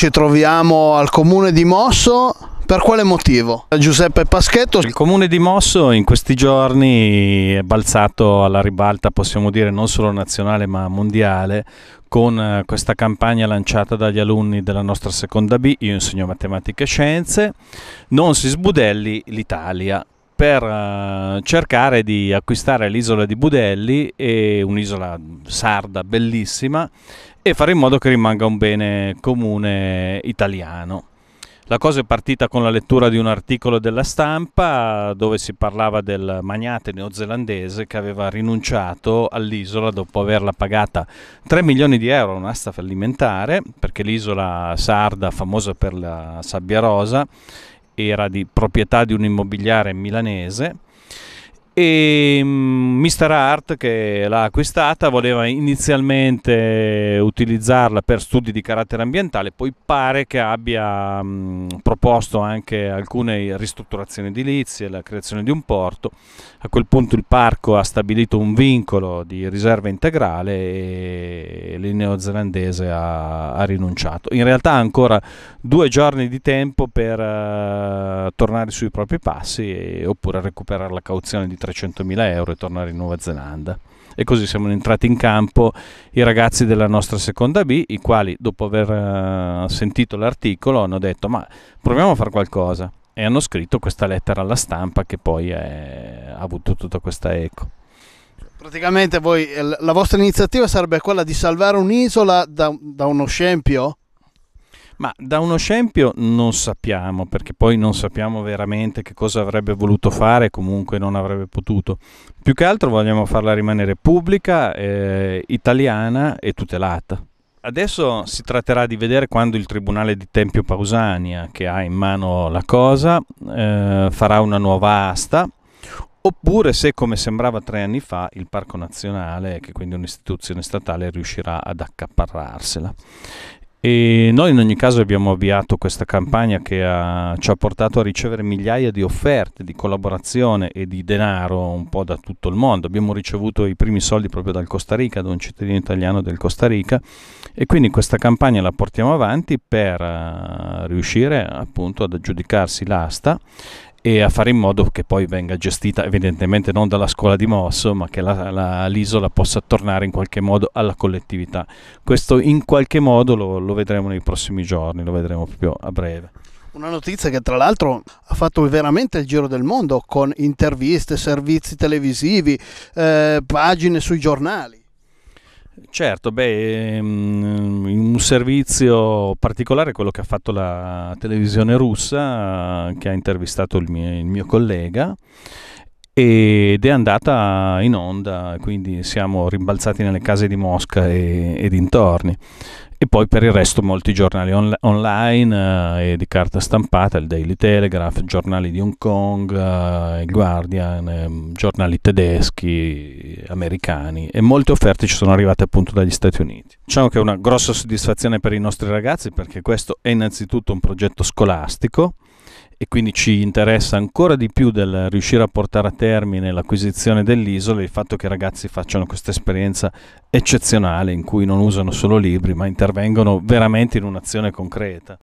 ci troviamo al comune di Mosso per quale motivo? Giuseppe Paschetto. Il comune di Mosso in questi giorni è balzato alla ribalta, possiamo dire, non solo nazionale ma mondiale, con eh, questa campagna lanciata dagli alunni della nostra seconda B, io insegno matematica e scienze, non si sbudelli l'Italia per eh, cercare di acquistare l'isola di Budelli, un'isola sarda bellissima, e fare in modo che rimanga un bene comune italiano. La cosa è partita con la lettura di un articolo della stampa dove si parlava del magnate neozelandese che aveva rinunciato all'isola dopo averla pagata 3 milioni di euro, un'asta fallimentare, perché l'isola sarda, famosa per la sabbia rosa, era di proprietà di un immobiliare milanese e Mr. Mm, Art che l'ha acquistata voleva inizialmente utilizzarla per studi di carattere ambientale, poi pare che abbia mh, mm, proposto anche alcune ristrutturazioni edilizie, la creazione di un porto. A quel punto il parco ha stabilito un vincolo di riserva integrale e il neozelandese ha, ha rinunciato. In realtà ha ancora due giorni di tempo per uh, tornare sui propri passi e, oppure recuperare la cauzione di 300.000 euro e tornare in Nuova Zelanda. E così siamo entrati in campo i ragazzi della nostra seconda B, i quali dopo aver eh, sentito l'articolo hanno detto ma proviamo a fare qualcosa e hanno scritto questa lettera alla stampa che poi è, ha avuto tutta questa eco. Praticamente voi, eh, la vostra iniziativa sarebbe quella di salvare un'isola da, da uno scempio? Ma da uno scempio non sappiamo, perché poi non sappiamo veramente che cosa avrebbe voluto fare, comunque non avrebbe potuto. Più che altro vogliamo farla rimanere pubblica, eh, italiana e tutelata. Adesso si tratterà di vedere quando il Tribunale di Tempio Pausania, che ha in mano la cosa, eh, farà una nuova asta, oppure se, come sembrava tre anni fa, il Parco Nazionale, che quindi è un'istituzione statale, riuscirà ad accaparrarsela. E noi in ogni caso abbiamo avviato questa campagna che ha, ci ha portato a ricevere migliaia di offerte di collaborazione e di denaro un po' da tutto il mondo. Abbiamo ricevuto i primi soldi proprio dal Costa Rica, da un cittadino italiano del Costa Rica e quindi questa campagna la portiamo avanti per uh, riuscire appunto ad aggiudicarsi l'asta e a fare in modo che poi venga gestita evidentemente non dalla scuola di Mosso, ma che la, la, l'isola possa tornare in qualche modo alla collettività. Questo in qualche modo lo, lo vedremo nei prossimi giorni, lo vedremo proprio a breve. Una notizia che tra l'altro ha fatto veramente il giro del mondo con interviste, servizi televisivi, eh, pagine sui giornali. Certo, beh, ehm, un servizio particolare è quello che ha fatto la televisione russa, che ha intervistato il mio, il mio collega ed è andata in onda, quindi siamo rimbalzati nelle case di Mosca e, e dintorni. E poi per il resto molti giornali on- online eh, e di carta stampata, il Daily Telegraph, giornali di Hong Kong, eh, il Guardian, eh, giornali tedeschi, americani e molte offerte ci sono arrivate appunto dagli Stati Uniti. Diciamo che è una grossa soddisfazione per i nostri ragazzi perché questo è innanzitutto un progetto scolastico e quindi ci interessa ancora di più del riuscire a portare a termine l'acquisizione dell'isola e il fatto che i ragazzi facciano questa esperienza eccezionale in cui non usano solo libri ma intervengono veramente in un'azione concreta.